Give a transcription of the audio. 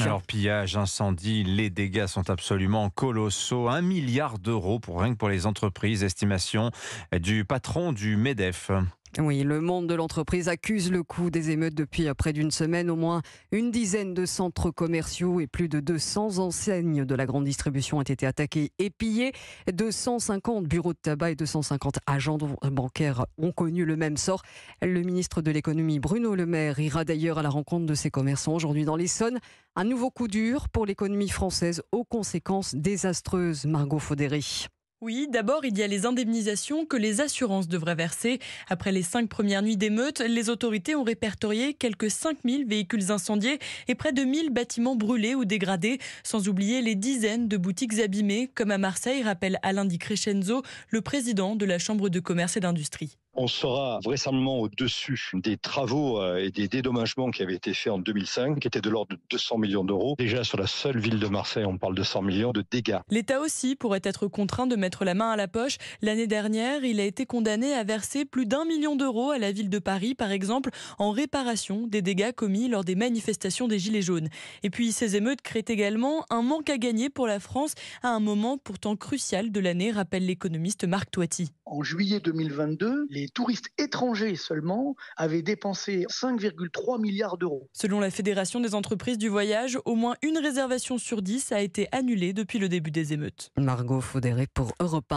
Alors, pillage, incendie, les dégâts sont absolument colossaux. Un milliard d'euros pour rien que pour les entreprises, estimation du patron du MEDEF. Oui, le monde de l'entreprise accuse le coup des émeutes depuis euh, près d'une semaine. Au moins une dizaine de centres commerciaux et plus de 200 enseignes de la grande distribution ont été attaquées et pillées. 250 bureaux de tabac et 250 agents euh, bancaires ont connu le même sort. Le ministre de l'économie Bruno Le Maire ira d'ailleurs à la rencontre de ses commerçants aujourd'hui dans l'Essonne. Un nouveau coup dur pour l'économie française aux conséquences désastreuses, Margot Faudéry. Oui, d'abord, il y a les indemnisations que les assurances devraient verser. Après les cinq premières nuits d'émeute, les autorités ont répertorié quelques 5000 véhicules incendiés et près de 1000 bâtiments brûlés ou dégradés, sans oublier les dizaines de boutiques abîmées, comme à Marseille, rappelle Alain Di Crescenzo, le président de la Chambre de commerce et d'industrie on sera vraisemblablement au-dessus des travaux euh, et des dédommagements qui avaient été faits en 2005, qui étaient de l'ordre de 200 millions d'euros. Déjà sur la seule ville de Marseille, on parle de 100 millions de dégâts. L'État aussi pourrait être contraint de mettre la main à la poche. L'année dernière, il a été condamné à verser plus d'un million d'euros à la ville de Paris, par exemple, en réparation des dégâts commis lors des manifestations des Gilets jaunes. Et puis ces émeutes créent également un manque à gagner pour la France à un moment pourtant crucial de l'année, rappelle l'économiste Marc Toiti. En juillet 2022, les les touristes étrangers seulement avaient dépensé 5,3 milliards d'euros. Selon la Fédération des entreprises du voyage, au moins une réservation sur dix a été annulée depuis le début des émeutes. Margot Faudéré pour Europe 1.